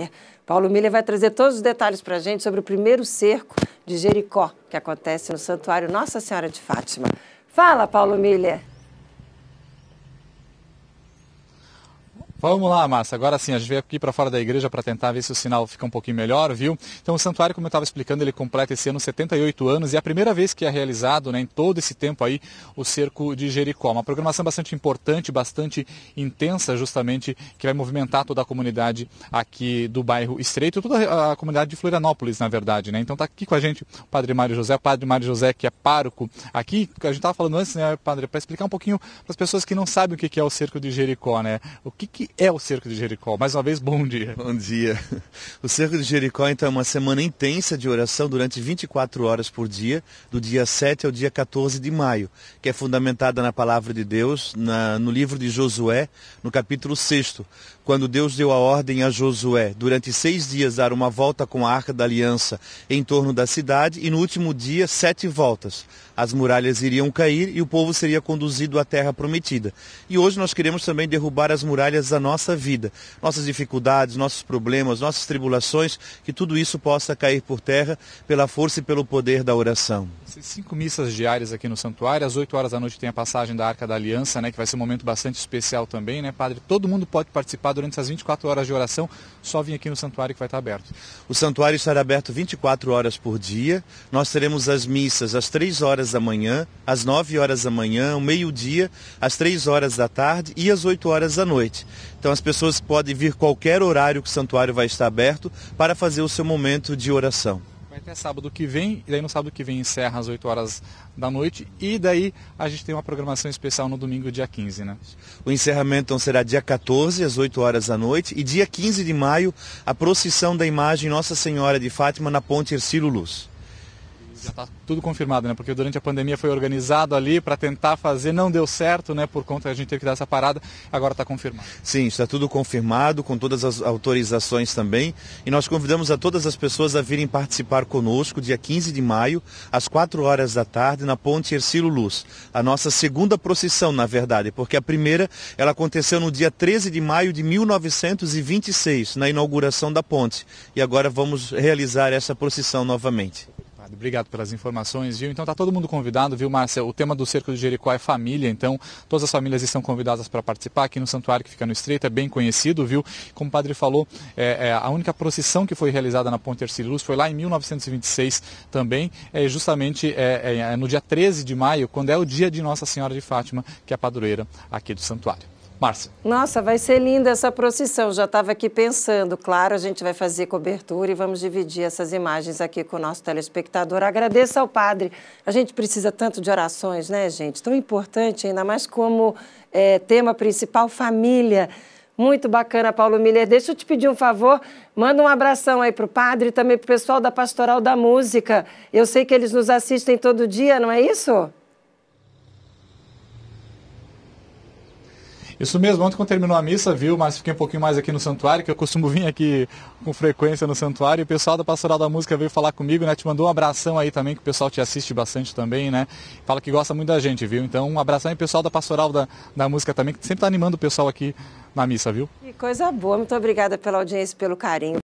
Né? Paulo Miller vai trazer todos os detalhes para a gente sobre o primeiro cerco de Jericó, que acontece no Santuário Nossa Senhora de Fátima. Fala, Paulo Miller! Vamos lá, Márcia. Agora sim, a gente veio aqui para fora da igreja para tentar ver se o sinal fica um pouquinho melhor, viu? Então, o santuário, como eu estava explicando, ele completa esse ano 78 anos e é a primeira vez que é realizado, né, em todo esse tempo aí, o Cerco de Jericó. Uma programação bastante importante, bastante intensa, justamente, que vai movimentar toda a comunidade aqui do bairro Estreito, toda a comunidade de Florianópolis, na verdade, né? Então, está aqui com a gente o Padre Mário José, o Padre Mário José, que é pároco aqui. A gente estava falando antes, né, Padre, para explicar um pouquinho para as pessoas que não sabem o que é o Cerco de Jericó, né? O que, que é o Cerco de Jericó? Mais uma vez, bom dia. Bom dia. O Cerco de Jericó, então, é uma semana intensa de oração durante 24 horas por dia, do dia 7 ao dia 14 de maio, que é fundamentada na palavra de Deus, na, no livro de Josué, no capítulo 6, quando Deus deu a ordem a Josué, durante seis dias, dar uma volta com a arca da aliança em torno da cidade, e no último dia, sete voltas. As muralhas iriam cair e o povo seria conduzido à terra prometida. E hoje nós queremos também derrubar as muralhas da nossa vida, nossas dificuldades, nossos problemas, nossas tribulações, que tudo isso possa cair por terra pela força e pelo poder da oração. Cinco missas diárias aqui no santuário, às 8 horas da noite tem a passagem da Arca da Aliança, né, que vai ser um momento bastante especial também, né, padre? Todo mundo pode participar durante essas 24 horas de oração, só vir aqui no santuário que vai estar aberto. O santuário estará aberto 24 horas por dia. Nós teremos as missas às 3 horas da manhã, às 9 horas da manhã, ao meio-dia, às 3 horas da tarde e às 8 horas da noite. Então as pessoas podem vir qualquer horário que o santuário vai estar aberto para fazer o seu momento de oração. Vai até sábado que vem, e daí no sábado que vem encerra às 8 horas da noite, e daí a gente tem uma programação especial no domingo, dia 15, né? O encerramento então será dia 14, às 8 horas da noite, e dia 15 de maio, a procissão da imagem Nossa Senhora de Fátima na Ponte Ercílio Luz. Já está tudo confirmado, né? Porque durante a pandemia foi organizado ali para tentar fazer, não deu certo, né? Por conta a gente teve que dar essa parada, agora está confirmado. Sim, está tudo confirmado, com todas as autorizações também. E nós convidamos a todas as pessoas a virem participar conosco dia 15 de maio, às 4 horas da tarde, na Ponte Ercílio Luz. A nossa segunda procissão, na verdade, porque a primeira ela aconteceu no dia 13 de maio de 1926, na inauguração da ponte. E agora vamos realizar essa procissão novamente obrigado pelas informações, viu? Então tá todo mundo convidado, viu, Márcia? O tema do Cerco de Jericó é família, então todas as famílias estão convidadas para participar aqui no santuário que fica no Estreito, é bem conhecido, viu? Como o padre falou, é, é, a única procissão que foi realizada na Ponte Ercílio Luz foi lá em 1926 também, é justamente é, é, é no dia 13 de maio, quando é o dia de Nossa Senhora de Fátima, que é a padroeira aqui do santuário. Márcia. Nossa, vai ser linda essa procissão. Já estava aqui pensando. Claro, a gente vai fazer cobertura e vamos dividir essas imagens aqui com o nosso telespectador. Agradeço ao padre. A gente precisa tanto de orações, né, gente? Tão importante, ainda mais como é, tema principal família. Muito bacana, Paulo Miller. Deixa eu te pedir um favor. Manda um abração aí para o padre e também para o pessoal da Pastoral da Música. Eu sei que eles nos assistem todo dia, não é isso? Isso mesmo, ontem quando terminou a missa, viu, mas fiquei um pouquinho mais aqui no santuário, que eu costumo vir aqui com frequência no santuário, e o pessoal da Pastoral da Música veio falar comigo, né? Te mandou um abração aí também, que o pessoal te assiste bastante também, né? Fala que gosta muito da gente, viu? Então, um abração aí pessoal da Pastoral da, da Música também, que sempre está animando o pessoal aqui na missa, viu? Que coisa boa, muito obrigada pela audiência, pelo carinho.